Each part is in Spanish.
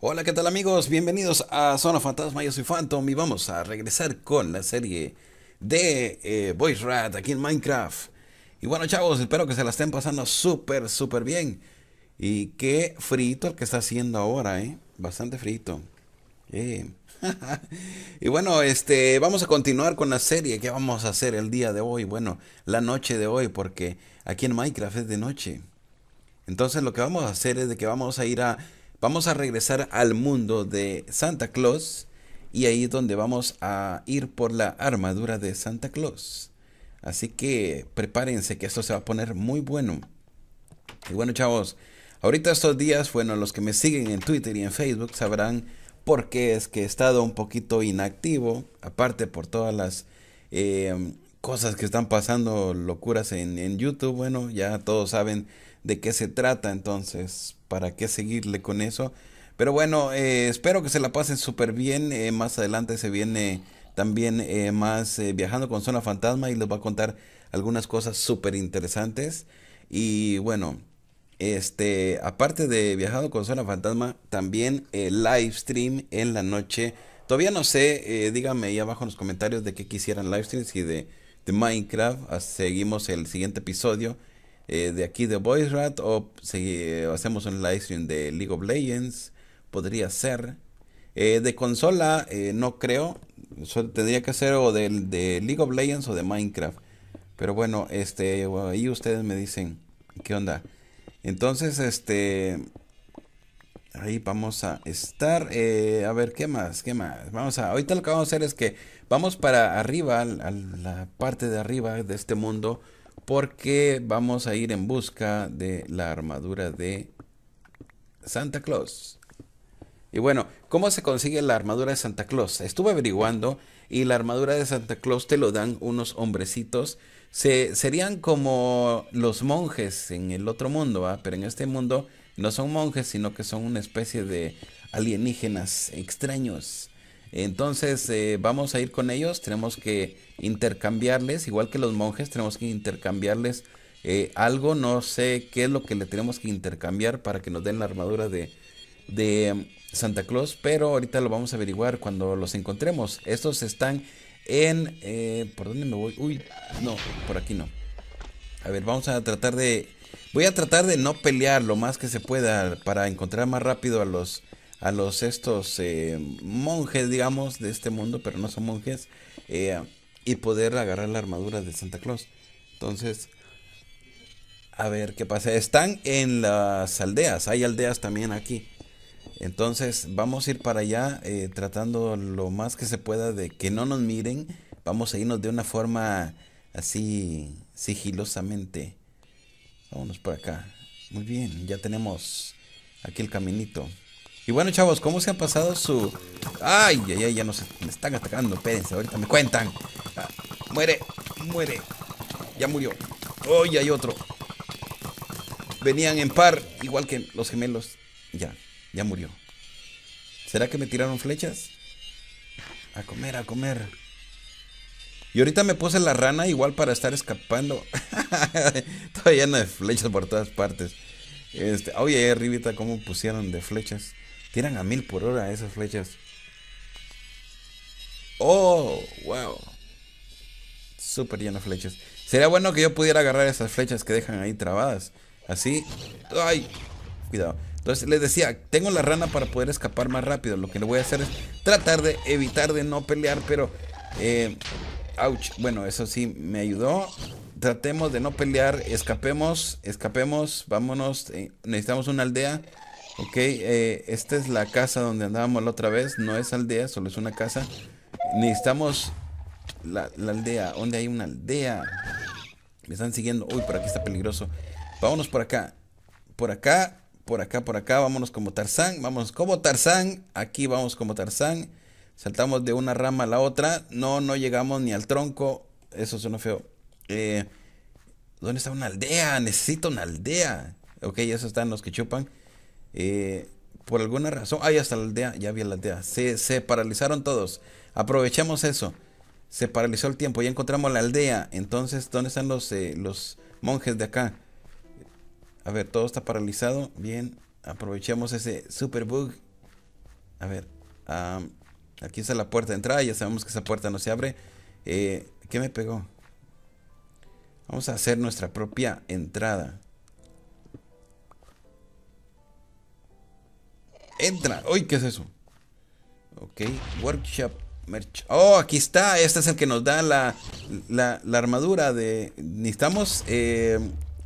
Hola, ¿qué tal amigos? Bienvenidos a Zona Fantasma, yo soy Phantom y vamos a regresar con la serie de eh, Voice Rat aquí en Minecraft. Y bueno chavos, espero que se la estén pasando súper, súper bien. Y qué frito el que está haciendo ahora, ¿eh? Bastante frito. Eh, y bueno, este, vamos a continuar con la serie que vamos a hacer el día de hoy. Bueno, la noche de hoy, porque aquí en Minecraft es de noche. Entonces lo que vamos a hacer es de que vamos a ir a Vamos a regresar al mundo de Santa Claus y ahí es donde vamos a ir por la armadura de Santa Claus. Así que prepárense que esto se va a poner muy bueno. Y bueno chavos, ahorita estos días, bueno, los que me siguen en Twitter y en Facebook sabrán por qué es que he estado un poquito inactivo, aparte por todas las... Eh, cosas que están pasando, locuras en, YouTube. Bueno, ya todos saben de qué se trata, entonces, para qué seguirle con eso. Pero bueno, eh, espero que se la pasen súper bien. Eh, más adelante se viene también eh, más viajando con Zona Fantasma y les va a contar algunas cosas súper interesantes. Y bueno, este, aparte de viajando con Zona Fantasma, también live stream en la noche. Todavía no sé, díganme ahí abajo en los comentarios de qué quisieran live streams y de, de Minecraft. Ah, seguimos el siguiente episodio. Eh, de aquí de VoiceRat Rat o si eh, hacemos un live stream de League of Legends, podría ser. Eh, de consola, no creo. tendría que ser o de, League of Legends o de Minecraft. Pero bueno, este, ahí ustedes me dicen qué onda. Entonces, este, ahí vamos a estar. a ver, ¿qué más? ¿Qué más? Vamos a, ahorita lo que vamos a hacer es que vamos para arriba, a la parte de arriba de este mundo porque vamos a ir en busca de la armadura de Santa Claus. Y bueno, ¿cómo se consigue la armadura de Santa Claus? Estuve averiguando y la armadura de Santa Claus te lo dan unos hombrecitos. Se, serían como los monjes en el otro mundo, ¿ah? pero en este mundo no son monjes, sino que son una especie de alienígenas extraños entonces eh, vamos a ir con ellos, tenemos que intercambiarles, igual que los monjes, tenemos que intercambiarles eh, algo, no sé qué es lo que le tenemos que intercambiar para que nos den la armadura de, mm, Santa Claus, pero ahorita lo vamos a averiguar cuando los encontremos. Estos están en... Eh, ¿Por dónde me voy? Uy, no, por aquí no. A ver, vamos a tratar de... Voy a tratar de no pelear lo más que se pueda para encontrar más rápido a los a los estos eh, monjes, digamos, de este mundo, pero no son monjes, eh, y poder agarrar la armadura de Santa Claus. Entonces, a ver qué pasa. Están en las aldeas, hay aldeas también aquí. Entonces, vamos a ir para allá eh, tratando lo más que se pueda de que no nos miren. Vamos a irnos de una forma así sigilosamente. Vámonos por acá. Muy bien, ya tenemos aquí el caminito. Y bueno, chavos, ¿cómo se ha pasado su...? Ay, ay, ay, ya no sé, me están atacando, espérense, ahorita me cuentan. Ah, muere, muere. Ya murió. Uy, hay otro. Venían en par, igual que los gemelos. Ya, ya murió. ¿Será que me tiraron flechas? A comer, a comer. Y ahorita me puse la rana igual para estar escapando. Todavía no de flechas por todas partes. Este, oye, arribita, cómo pusieron de flechas. Tiran a mil por hora esas flechas. ¡Oh! ¡Wow! Súper lleno flechas. Sería bueno que yo pudiera agarrar esas flechas que dejan ahí trabadas. Así. ¡Ay! Cuidado. Entonces les decía, tengo la rana para poder escapar más rápido. Lo que le voy a hacer es tratar de evitar de no pelear, pero... Eh, Bueno, eso sí me ayudó. Tratemos de no pelear. Escapemos, escapemos. Vámonos. Eh, necesitamos una aldea. Ok, eh, esta es la casa donde andábamos la otra vez. No es aldea, solo es una casa. Necesitamos la, aldea. ¿Dónde hay una aldea? Me están siguiendo. Uy, por aquí está peligroso. Vámonos por acá. Por acá, por acá, por acá. Vámonos como Tarzán. Vámonos como Tarzán. Aquí vamos como Tarzán. Saltamos de una rama a la otra. No, no llegamos ni al tronco. Eso suena feo. Eh, ¿Dónde está una aldea? Necesito una aldea. Ok, ya están los que chupan. Eh, por alguna razón, ahí hasta la aldea, ya había la aldea, se, paralizaron todos. Aprovechemos eso. Se paralizó el tiempo, ya encontramos la aldea. Entonces, ¿dónde están los, eh, los monjes de acá? A ver, todo está paralizado. Bien, aprovechemos ese super bug. A ver, aquí está la puerta de entrada. Ya sabemos que esa puerta no se abre. Eh, ¿Qué me pegó? Vamos a hacer nuestra propia entrada. Entra. Uy, ¿qué es eso? Ok, workshop. Merch. Oh, aquí está. Este es el que nos da la, armadura de... Necesitamos eh,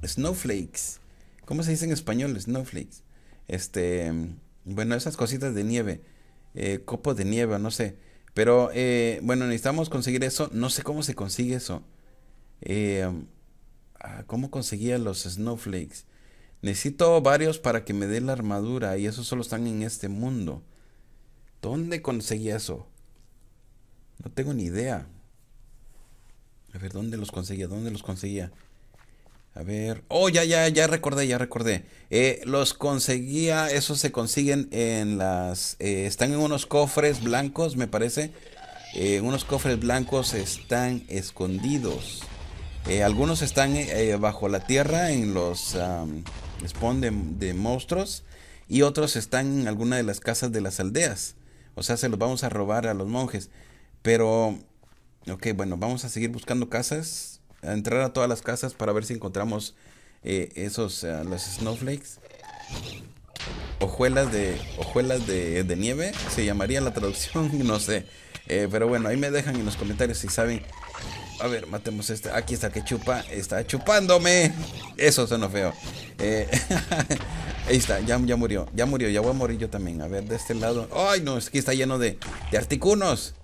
snowflakes. ¿Cómo se dice en español? Snowflakes. Este... Bueno, esas cositas de nieve. Eh, copo de nieve, no sé. Pero eh, bueno, necesitamos conseguir eso. No sé cómo se consigue eso. Ah, ¿Cómo conseguía los snowflakes? Necesito varios para que me dé la armadura y esos solo están en este mundo. ¿Dónde conseguí eso? No tengo ni idea. A ver, ¿dónde los conseguía? ¿Dónde los conseguía? A ver. Oh, ya, ya, ya recordé, ya recordé. Eh, los conseguía, esos se consiguen en las... Eh, están en unos cofres blancos, me parece. Eh, unos cofres blancos están escondidos. Eh, algunos están eh, bajo la tierra en los spawn de, monstruos y otros están en alguna de las casas de las aldeas. O sea, se los vamos a robar a los monjes. Pero, ok, bueno, vamos a seguir buscando casas, a entrar a todas las casas para ver si encontramos eh, esos, eh, los snowflakes. Ojuelas de, Ojuelas de, nieve, se llamaría la traducción, no sé. Eh, pero bueno, ahí me dejan en los comentarios si saben. A ver, matemos este. Aquí está que chupa. Está chupándome. Eso suena feo. Eh, ahí está, ya, ya murió, ya murió, ya voy a morir yo también. A ver, de este lado. ¡Ay, no! Es que está lleno de, de articunos.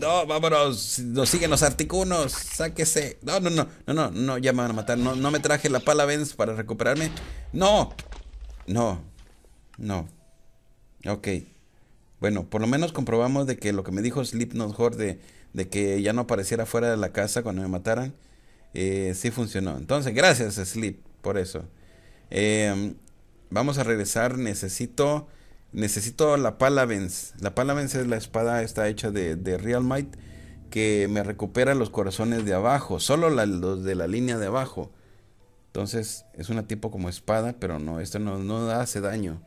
No, vámonos, nos siguen los articunos, sáquese. No, no, no, no, no, no, ya me van a matar. No, no me traje la pala Vence para recuperarme. No, no, no. Ok. Bueno, por lo menos comprobamos de que lo que me dijo Slipknot Horde de, de que ya no apareciera fuera de la casa cuando me mataran, eh, sí funcionó. Entonces, gracias Slip por eso. Em, vamos a regresar. Necesito. Necesito la Palavens. La Palavens es la espada, está hecha de, Real Might. Que me recupera los corazones de abajo. Solo los de la línea de abajo. Entonces, es una tipo como espada, pero no, esto no, no hace daño.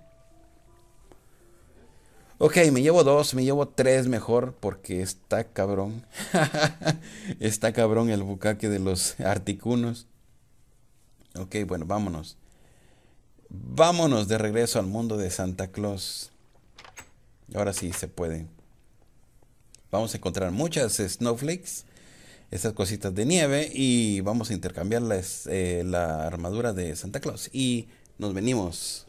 Ok, me llevo dos, me llevo tres mejor, porque está cabrón. está cabrón el bucaque de los articunos. Ok, bueno, vámonos. Vámonos de regreso al mundo de Santa Claus. Ahora sí se puede. Vamos a encontrar muchas snowflakes, esas cositas de nieve, y vamos a intercambiar eh, la armadura de Santa Claus. Y nos venimos.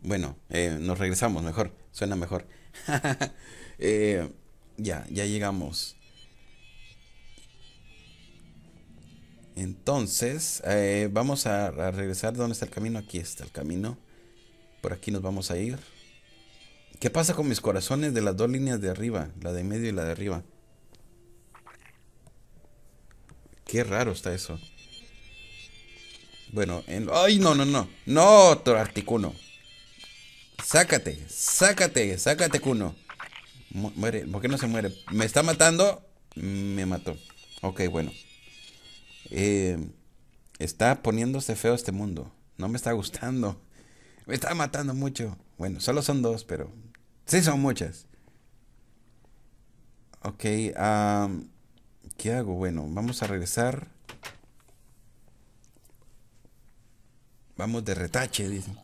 Bueno, eh, nos regresamos mejor, suena mejor. Eh, ya, ya llegamos. Entonces, eh, vamos a, regresar. ¿Dónde está el camino? Aquí está el camino. Por aquí nos vamos a ir. ¿Qué pasa con mis corazones de las dos líneas de arriba? La de medio y la de arriba. Qué raro está eso. Bueno, en... ¡Ay, no, no, no! ¡No, Torarticuno! ¡Sácate! ¡Sácate! ¡Sácate, Cuno! muere. ¿Por qué no se muere? ¿Me está matando? Me mató. Ok, bueno. Eh, está poniéndose feo este mundo. No me está gustando. Me está matando mucho. Bueno, solo son dos, pero sí son muchas. Ok, ¿qué hago? Bueno, vamos a regresar. Vamos de retache, dicen.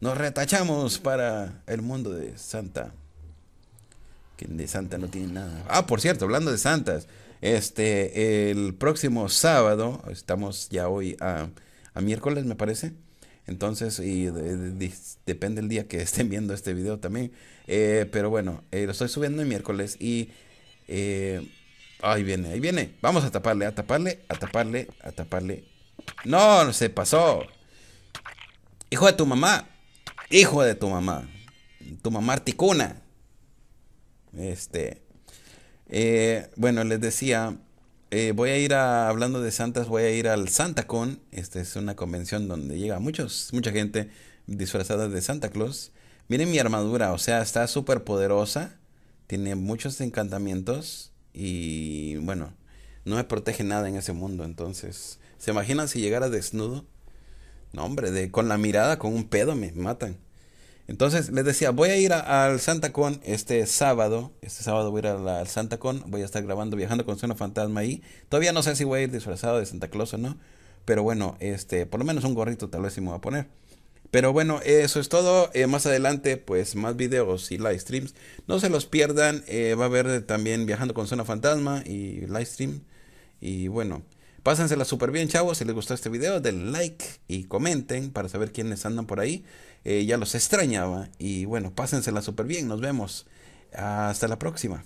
Nos retachamos para el mundo de Santa. Que de Santa no tiene nada. Ah, por cierto, hablando de Santas. Este, el próximo sábado, estamos ya hoy a, a miércoles, me parece. Entonces, y depende el día que estén viendo este video también. Eh, pero bueno, eh, lo estoy subiendo el miércoles y... Eh, ahí viene, ahí viene. Vamos a taparle, a taparle, a taparle, a taparle. No, se pasó. Hijo de tu mamá. Hijo de tu mamá. Tu mamá articuna. Este... Eh, bueno, les decía, eh, voy a ir hablando de santas, voy a ir al SantaCon. Esta es una convención donde llega muchos, mucha gente disfrazada de Santa Claus. Miren mi armadura, o sea, está súper poderosa. Tiene muchos encantamientos. Y bueno, no me protege nada en ese mundo. Entonces, ¿se imaginan si llegara desnudo? No, hombre, de, con la mirada, con un pedo me matan. Entonces les decía, voy a ir al Santa Con este sábado. Este sábado voy a ir al Santa Con. Voy a estar grabando Viajando con Zona Fantasma ahí. Todavía no sé si voy a ir disfrazado de Santa Claus o no. Pero bueno, este, por lo menos un gorrito tal vez sí me voy a poner. Pero bueno, eso es todo. Eh, más adelante, pues más videos y live streams. No se los pierdan. Eh, va a haber también Viajando con Zona Fantasma y live stream. Y bueno. Pásensela súper bien, chavos. Si les gustó este video, den like y comenten para saber quiénes andan por ahí. Eh, ya los extrañaba. Y bueno, pásensela súper bien. Nos vemos. Hasta la próxima.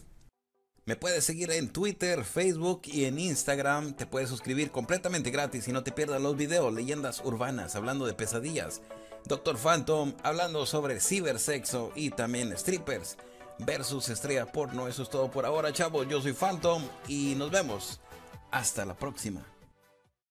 Me puedes seguir en Twitter, Facebook y en Instagram. Te puedes suscribir completamente gratis y no te pierdas los videos, leyendas urbanas, hablando de pesadillas, Doctor Phantom, hablando sobre cibersexo y también strippers versus estrella porno. Eso es todo por ahora, chavos. Yo soy Phantom y nos vemos hasta la próxima.